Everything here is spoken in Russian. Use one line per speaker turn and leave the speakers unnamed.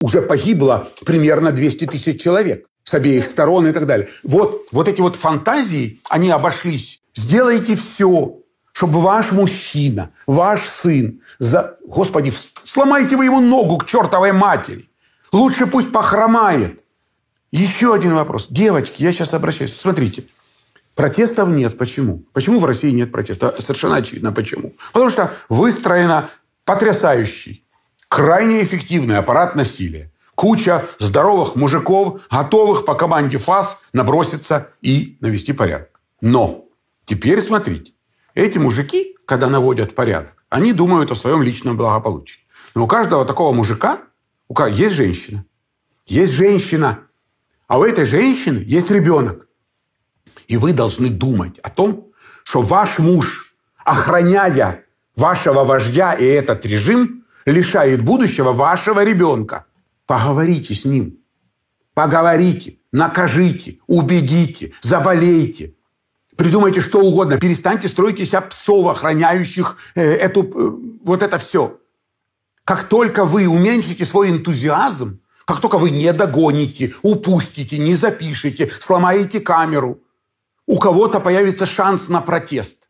уже погибло примерно 200 тысяч человек с обеих сторон и так далее. Вот, вот эти вот фантазии, они обошлись. Сделайте все, чтобы ваш мужчина, ваш сын, за... Господи, сломайте вы ему ногу к чертовой матери. Лучше пусть похромает. Еще один вопрос. Девочки, я сейчас обращаюсь. Смотрите, протестов нет. Почему? Почему в России нет протеста? Совершенно очевидно, почему. Потому что выстроена потрясающий крайне эффективный аппарат насилия. Куча здоровых мужиков, готовых по команде ФАС наброситься и навести порядок. Но теперь смотрите, эти мужики, когда наводят порядок, они думают о своем личном благополучии. Но у каждого такого мужика у кого есть женщина. Есть женщина. А у этой женщины есть ребенок. И вы должны думать о том, что ваш муж, охраняя вашего вождя и этот режим, лишает будущего вашего ребенка. Поговорите с ним. Поговорите, накажите, убедите, заболейте. Придумайте что угодно. Перестаньте строить из себя псов, охраняющих э, эту, э, вот это все. Как только вы уменьшите свой энтузиазм, как только вы не догоните, упустите, не запишете, сломаете камеру, у кого-то появится шанс на протест.